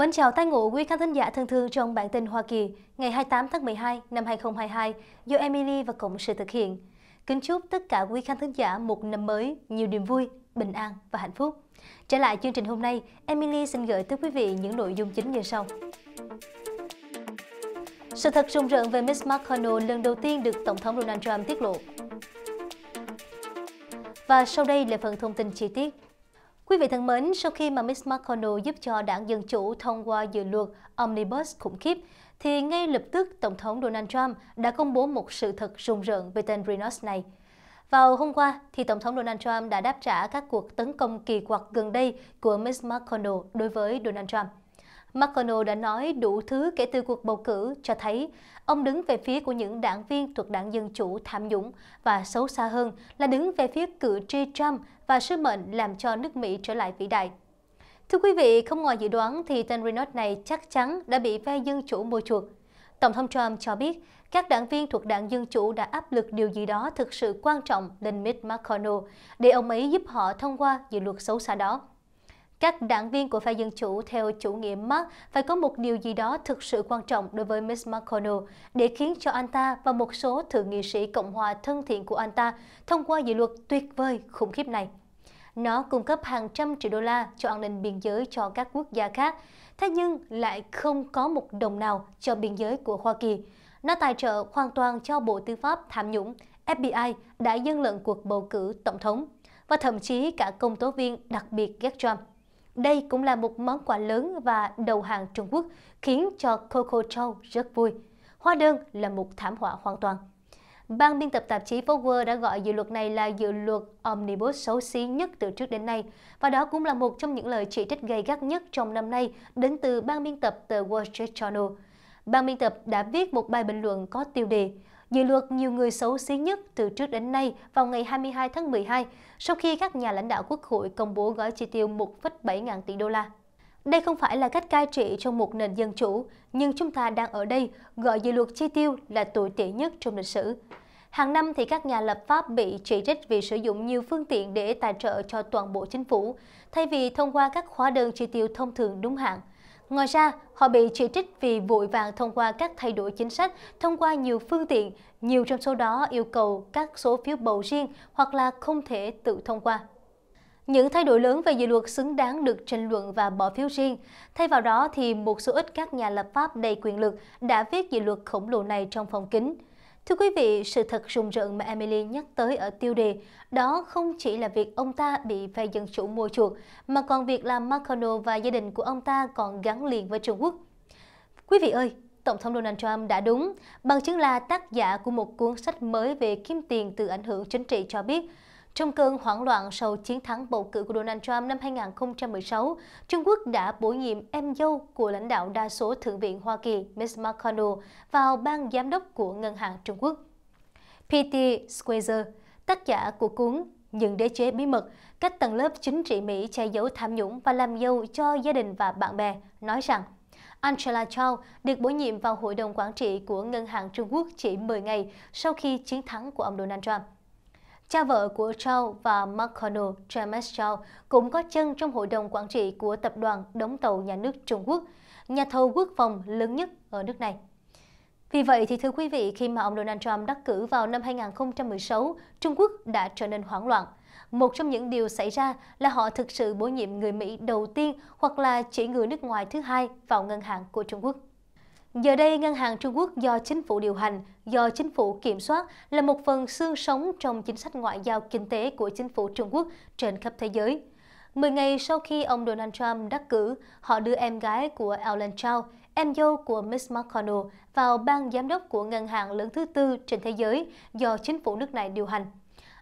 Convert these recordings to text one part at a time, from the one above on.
Mến chào tay ngộ quý khán thính giả thân thương trong bản tin Hoa Kỳ ngày 28 tháng 12 năm 2022 do Emily và Cộng sự thực hiện. Kính chúc tất cả quý khán thính giả một năm mới nhiều niềm vui, bình an và hạnh phúc. Trở lại chương trình hôm nay, Emily xin gửi tới quý vị những nội dung chính như sau. Sự thật rùng rợn về Miss McConnell lần đầu tiên được Tổng thống Donald Trump tiết lộ. Và sau đây là phần thông tin chi tiết. Quý vị thân mến, sau khi mà Miss McConnell giúp cho đảng Dân Chủ thông qua dự luật Omnibus khủng khiếp, thì ngay lập tức Tổng thống Donald Trump đã công bố một sự thật rùng rợn về tên Rhinos này. Vào hôm qua, thì Tổng thống Donald Trump đã đáp trả các cuộc tấn công kỳ quặc gần đây của Miss McConnell đối với Donald Trump. McConnell đã nói đủ thứ kể từ cuộc bầu cử cho thấy ông đứng về phía của những đảng viên thuộc đảng Dân Chủ tham nhũng và xấu xa hơn là đứng về phía cử tri Trump và sứ mệnh làm cho nước Mỹ trở lại vĩ đại. Thưa quý vị, không ngoài dự đoán thì tên Reynolds này chắc chắn đã bị phe Dân Chủ mua chuộc. Tổng thống Trump cho biết các đảng viên thuộc đảng Dân Chủ đã áp lực điều gì đó thực sự quan trọng lên Mitch McConnell để ông ấy giúp họ thông qua dự luật xấu xa đó. Các đảng viên của phe Dân Chủ theo chủ nghĩa Mark phải có một điều gì đó thực sự quan trọng đối với Miss McConnell để khiến cho anh ta và một số thượng nghị sĩ Cộng hòa thân thiện của anh ta thông qua dự luật tuyệt vời khủng khiếp này. Nó cung cấp hàng trăm triệu đô la cho an ninh biên giới cho các quốc gia khác, thế nhưng lại không có một đồng nào cho biên giới của Hoa Kỳ. Nó tài trợ hoàn toàn cho Bộ Tư pháp tham nhũng, FBI đã dân lận cuộc bầu cử tổng thống và thậm chí cả công tố viên đặc biệt Trump. Đây cũng là một món quà lớn và đầu hàng Trung Quốc, khiến cho Coco Chow rất vui. Hóa đơn là một thảm họa hoàn toàn. Ban biên tập tạp chí Vogue đã gọi dự luật này là dự luật omnibus xấu xí nhất từ trước đến nay, và đó cũng là một trong những lời chỉ trích gay gắt nhất trong năm nay đến từ ban biên tập tờ Wall Street Journal. Ban biên tập đã viết một bài bình luận có tiêu đề dự luật nhiều người xấu xí nhất từ trước đến nay vào ngày 22 tháng 12, sau khi các nhà lãnh đạo quốc hội công bố gói chi tiêu 1,7 ngàn tỷ đô la. Đây không phải là cách cai trị trong một nền dân chủ, nhưng chúng ta đang ở đây gọi dự luật chi tiêu là tồi tệ nhất trong lịch sử. Hàng năm thì các nhà lập pháp bị chỉ trích vì sử dụng nhiều phương tiện để tài trợ cho toàn bộ chính phủ, thay vì thông qua các hóa đơn chi tiêu thông thường đúng hạn. Ngoài ra, họ bị chỉ trích vì vội vàng thông qua các thay đổi chính sách thông qua nhiều phương tiện, nhiều trong số đó yêu cầu các số phiếu bầu riêng hoặc là không thể tự thông qua. Những thay đổi lớn về dự luật xứng đáng được tranh luận và bỏ phiếu riêng. Thay vào đó thì một số ít các nhà lập pháp đầy quyền lực đã viết dự luật khổng lồ này trong phòng kính. Thưa quý vị, sự thật rùng rợn mà Emily nhắc tới ở tiêu đề đó không chỉ là việc ông ta bị phe dân chủ mua chuộc, mà còn việc là McConnell và gia đình của ông ta còn gắn liền với Trung Quốc. Quý vị ơi, Tổng thống Donald Trump đã đúng. Bằng chứng là tác giả của một cuốn sách mới về kiếm tiền từ ảnh hưởng chính trị cho biết, trong cơn hoảng loạn sau chiến thắng bầu cử của Donald Trump năm 2016, Trung Quốc đã bổ nhiệm em dâu của lãnh đạo đa số Thượng viện Hoa Kỳ Ms. McConnell vào ban giám đốc của Ngân hàng Trung Quốc. P.T. Squeezer, tác giả của cuốn những đế chế bí mật, cách tầng lớp chính trị Mỹ che giấu tham nhũng và làm giàu cho gia đình và bạn bè, nói rằng Angela Chow được bổ nhiệm vào Hội đồng Quản trị của Ngân hàng Trung Quốc chỉ 10 ngày sau khi chiến thắng của ông Donald Trump. Cha vợ của Chow và McConnell, James Chow, cũng có chân trong hội đồng quản trị của tập đoàn đóng tàu nhà nước Trung Quốc, nhà thầu quốc phòng lớn nhất ở nước này. Vì vậy thì thưa quý vị, khi mà ông Donald Trump đắc cử vào năm 2016, Trung Quốc đã trở nên hoảng loạn. Một trong những điều xảy ra là họ thực sự bổ nhiệm người Mỹ đầu tiên hoặc là chỉ người nước ngoài thứ hai vào ngân hàng của Trung Quốc. Giờ đây, ngân hàng Trung Quốc do chính phủ điều hành, do chính phủ kiểm soát là một phần xương sống trong chính sách ngoại giao kinh tế của chính phủ Trung Quốc trên khắp thế giới. mười ngày sau khi ông Donald Trump đắc cử, họ đưa em gái của Alan Chao, em dâu của Miss McConnell, vào ban giám đốc của ngân hàng lớn thứ tư trên thế giới do chính phủ nước này điều hành.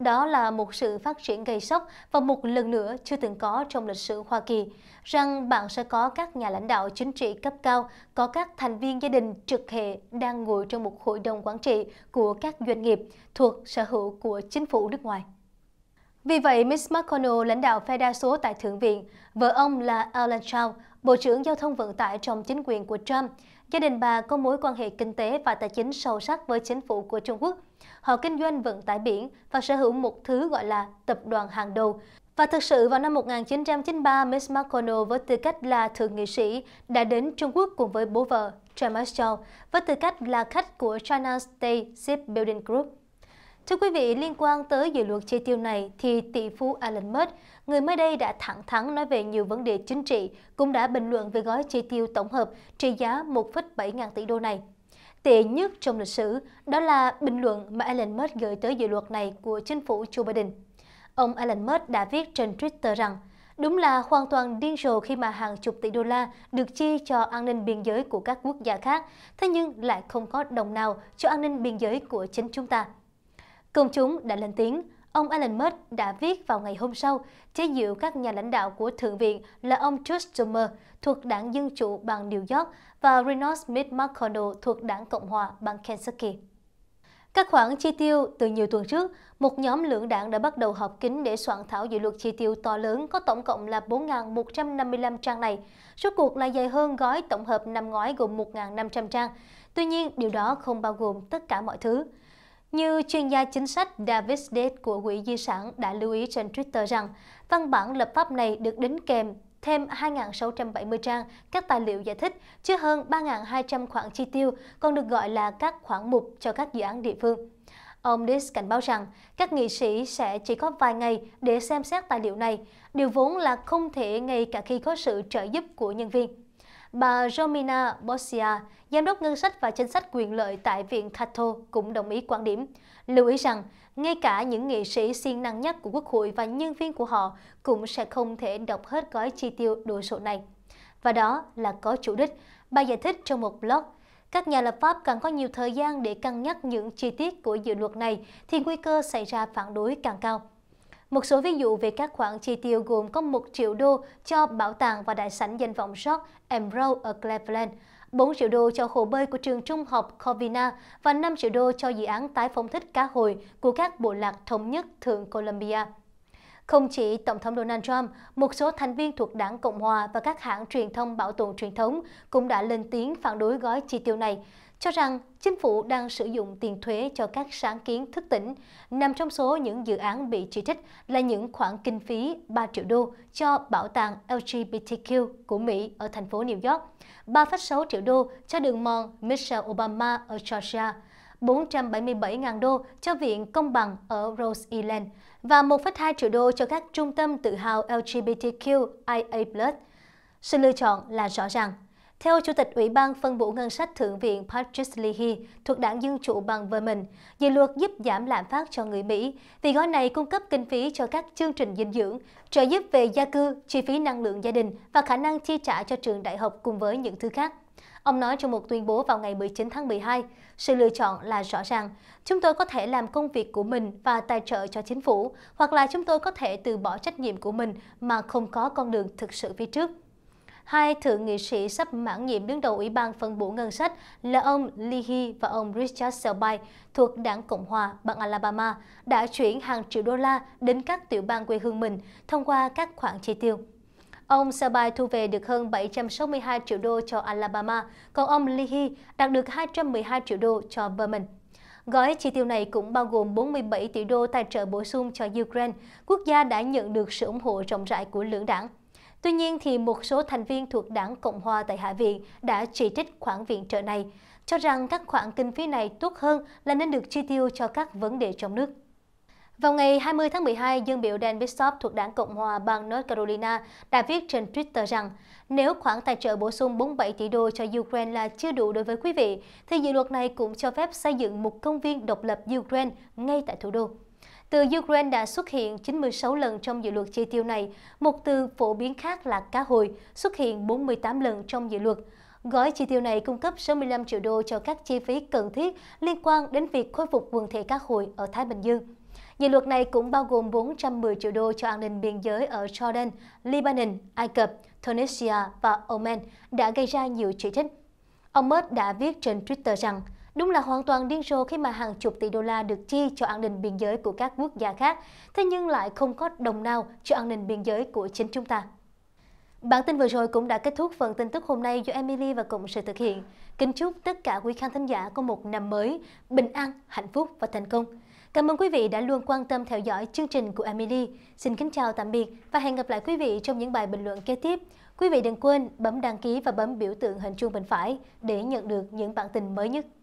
Đó là một sự phát triển gây sốc và một lần nữa chưa từng có trong lịch sử Hoa Kỳ, rằng bạn sẽ có các nhà lãnh đạo chính trị cấp cao, có các thành viên gia đình trực hệ đang ngồi trong một hội đồng quản trị của các doanh nghiệp thuộc sở hữu của chính phủ nước ngoài. Vì vậy, Mitch McConnell, lãnh đạo phe đa số tại Thượng viện, vợ ông là Alan Chow, Bộ trưởng Giao thông Vận tải trong chính quyền của Trump, Gia đình bà có mối quan hệ kinh tế và tài chính sâu sắc với chính phủ của Trung Quốc. Họ kinh doanh vận tải biển và sở hữu một thứ gọi là tập đoàn hàng đầu. Và thực sự vào năm 1993, Miss McConnell với tư cách là thượng nghị sĩ đã đến Trung Quốc cùng với bố vợ Thomas Chow với tư cách là khách của China State Shipbuilding Group. Thưa quý vị, liên quan tới dự luật chi tiêu này thì tỷ phú Alan Musk, người mới đây đã thẳng thắn nói về nhiều vấn đề chính trị, cũng đã bình luận về gói chi tiêu tổng hợp trị giá 1,7 ngàn tỷ đô này. Tệ nhất trong lịch sử, đó là bình luận mà Alan Musk gửi tới dự luật này của chính phủ Joe Biden. Ông Alan Musk đã viết trên Twitter rằng, Đúng là hoàn toàn điên rồ khi mà hàng chục tỷ đô la được chi cho an ninh biên giới của các quốc gia khác, thế nhưng lại không có đồng nào cho an ninh biên giới của chính chúng ta. Công chúng đã lên tiếng, ông Alan Musk đã viết vào ngày hôm sau chế giễu các nhà lãnh đạo của Thượng viện là ông Chuck Schumer thuộc đảng Dân Chủ bang New York và Reynolds Smith McConnell thuộc đảng Cộng hòa bang Kentucky. Các khoản chi tiêu từ nhiều tuần trước, một nhóm lượng đảng đã bắt đầu họp kín để soạn thảo dự luật chi tiêu to lớn có tổng cộng là 4.155 trang này. Số cuộc là dài hơn gói tổng hợp năm ngoái gồm 1.500 trang. Tuy nhiên, điều đó không bao gồm tất cả mọi thứ. Như chuyên gia chính sách David Date của Quỹ Di sản đã lưu ý trên Twitter rằng, văn bản lập pháp này được đính kèm thêm 2.670 trang các tài liệu giải thích, chứa hơn 3.200 khoản chi tiêu, còn được gọi là các khoản mục cho các dự án địa phương. Ông Dis cảnh báo rằng các nghị sĩ sẽ chỉ có vài ngày để xem xét tài liệu này, điều vốn là không thể ngay cả khi có sự trợ giúp của nhân viên. Bà Romina Bossia, Giám đốc Ngân sách và Chính sách quyền lợi tại Viện Cato cũng đồng ý quan điểm, lưu ý rằng ngay cả những nghị sĩ siêng năng nhất của Quốc hội và nhân viên của họ cũng sẽ không thể đọc hết gói chi tiêu đồ sộ này. Và đó là có chủ đích, bà giải thích trong một blog các nhà lập pháp càng có nhiều thời gian để cân nhắc những chi tiết của dự luật này thì nguy cơ xảy ra phản đối càng cao. Một số ví dụ về các khoản chi tiêu gồm có 1 triệu đô cho bảo tàng và đại sảnh danh vọng George Emerald ở Cleveland, 4 triệu đô cho hồ bơi của trường trung học Covina và 5 triệu đô cho dự án tái phong thích cá hồi của các bộ lạc thống nhất Thượng Columbia. Không chỉ Tổng thống Donald Trump, một số thành viên thuộc đảng Cộng Hòa và các hãng truyền thông bảo tồn truyền thống cũng đã lên tiếng phản đối gói chi tiêu này cho rằng chính phủ đang sử dụng tiền thuế cho các sáng kiến thức tỉnh. Nằm trong số những dự án bị chỉ trích là những khoản kinh phí 3 triệu đô cho bảo tàng LGBTQ của Mỹ ở thành phố New York, 3,6 triệu đô cho đường mòn Michelle Obama ở Georgia, 477.000 đô cho Viện Công bằng ở Rose Island và 1,2 triệu đô cho các trung tâm tự hào LGBTQIA+. Sự lựa chọn là rõ ràng. Theo Chủ tịch Ủy ban Phân bổ Ngân sách Thượng viện Patrice Leahy thuộc đảng Dân Chủ bằng Vermin, dự luật giúp giảm lạm phát cho người Mỹ vì gói này cung cấp kinh phí cho các chương trình dinh dưỡng, trợ giúp về gia cư, chi phí năng lượng gia đình và khả năng chi trả cho trường đại học cùng với những thứ khác. Ông nói trong một tuyên bố vào ngày 19 tháng 12, sự lựa chọn là rõ ràng. Chúng tôi có thể làm công việc của mình và tài trợ cho chính phủ, hoặc là chúng tôi có thể từ bỏ trách nhiệm của mình mà không có con đường thực sự phía trước hai thượng nghị sĩ sắp mãn nhiệm đứng đầu Ủy ban phân bổ ngân sách là ông Leahy và ông Richard Selby thuộc đảng Cộng hòa bang Alabama đã chuyển hàng triệu đô la đến các tiểu bang quê hương mình thông qua các khoản chi tiêu. Ông Sabai thu về được hơn 762 triệu đô cho Alabama, còn ông Leahy đạt được 212 triệu đô cho Vermont. Gói chi tiêu này cũng bao gồm 47 tỷ đô tài trợ bổ sung cho Ukraine, quốc gia đã nhận được sự ủng hộ rộng rãi của lưỡng đảng. Tuy nhiên, thì một số thành viên thuộc đảng Cộng Hòa tại Hạ viện đã chỉ trích khoản viện trợ này, cho rằng các khoản kinh phí này tốt hơn là nên được chi tiêu cho các vấn đề trong nước. Vào ngày 20 tháng 12, dân biểu Dan Bishop thuộc đảng Cộng hòa bang North Carolina đã viết trên Twitter rằng nếu khoản tài trợ bổ sung 47 tỷ đô cho Ukraine là chưa đủ đối với quý vị, thì dự luật này cũng cho phép xây dựng một công viên độc lập Ukraine ngay tại thủ đô. Từ Ukraine đã xuất hiện 96 lần trong dự luật chi tiêu này, một từ phổ biến khác là cá hồi xuất hiện 48 lần trong dự luật. Gói chi tiêu này cung cấp 65 triệu đô cho các chi phí cần thiết liên quan đến việc khôi phục quần thể cá hồi ở Thái Bình Dương. Dự luật này cũng bao gồm 410 triệu đô cho an ninh biên giới ở Jordan, Lebanon, Ai Cập, Tunisia và Oman đã gây ra nhiều chỉ trích. Ông Musk đã viết trên Twitter rằng Đúng là hoàn toàn điên rồ khi mà hàng chục tỷ đô la được chi cho an ninh biên giới của các quốc gia khác, thế nhưng lại không có đồng nào cho an ninh biên giới của chính chúng ta. Bản tin vừa rồi cũng đã kết thúc phần tin tức hôm nay do Emily và Cộng sự thực hiện. Kính chúc tất cả quý khán thính giả có một năm mới bình an, hạnh phúc và thành công. Cảm ơn quý vị đã luôn quan tâm theo dõi chương trình của Emily. Xin kính chào tạm biệt và hẹn gặp lại quý vị trong những bài bình luận kế tiếp. Quý vị đừng quên bấm đăng ký và bấm biểu tượng hình chuông bên phải để nhận được những bản tin mới nhất.